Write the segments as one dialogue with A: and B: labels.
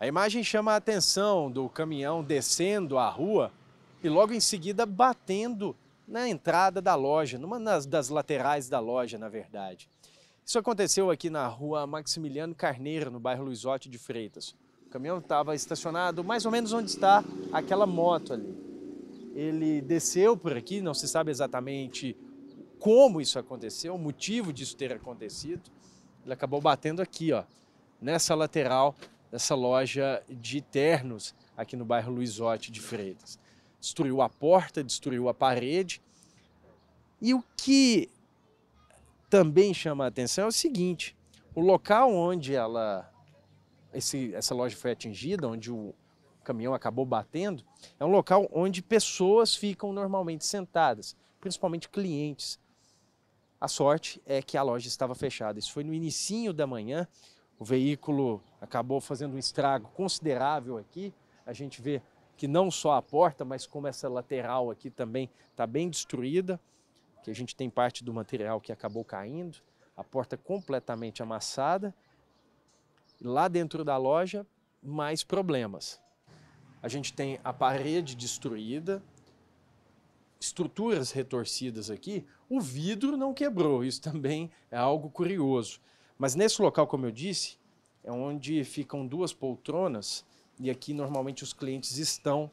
A: A imagem chama a atenção do caminhão descendo a rua e logo em seguida batendo na entrada da loja, numa das laterais da loja, na verdade. Isso aconteceu aqui na rua Maximiliano Carneiro, no bairro Luizote de Freitas. O caminhão estava estacionado mais ou menos onde está aquela moto ali. Ele desceu por aqui, não se sabe exatamente como isso aconteceu, o motivo disso ter acontecido. Ele acabou batendo aqui, ó, nessa lateral dessa loja de ternos aqui no bairro Luizote de Freitas. Destruiu a porta, destruiu a parede. E o que também chama a atenção é o seguinte: o local onde ela, esse, essa loja foi atingida, onde o caminhão acabou batendo, é um local onde pessoas ficam normalmente sentadas, principalmente clientes. A sorte é que a loja estava fechada. Isso foi no inicinho da manhã. O veículo acabou fazendo um estrago considerável aqui. A gente vê que não só a porta, mas como essa lateral aqui também está bem destruída, que a gente tem parte do material que acabou caindo, a porta completamente amassada. Lá dentro da loja, mais problemas. A gente tem a parede destruída, estruturas retorcidas aqui, o vidro não quebrou, isso também é algo curioso. Mas nesse local, como eu disse, é onde ficam duas poltronas e aqui normalmente os clientes estão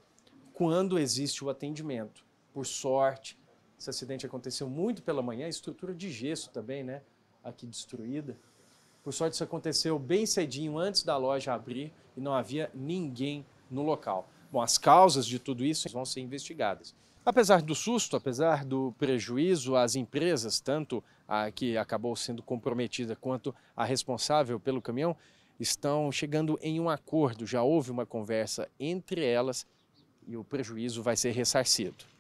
A: quando existe o atendimento. Por sorte, esse acidente aconteceu muito pela manhã, estrutura de gesso também, né? Aqui destruída. Por sorte, isso aconteceu bem cedinho antes da loja abrir e não havia ninguém no local. Bom, as causas de tudo isso vão ser investigadas. Apesar do susto, apesar do prejuízo às empresas, tanto a que acabou sendo comprometida quanto a responsável pelo caminhão, estão chegando em um acordo. Já houve uma conversa entre elas e o prejuízo vai ser ressarcido.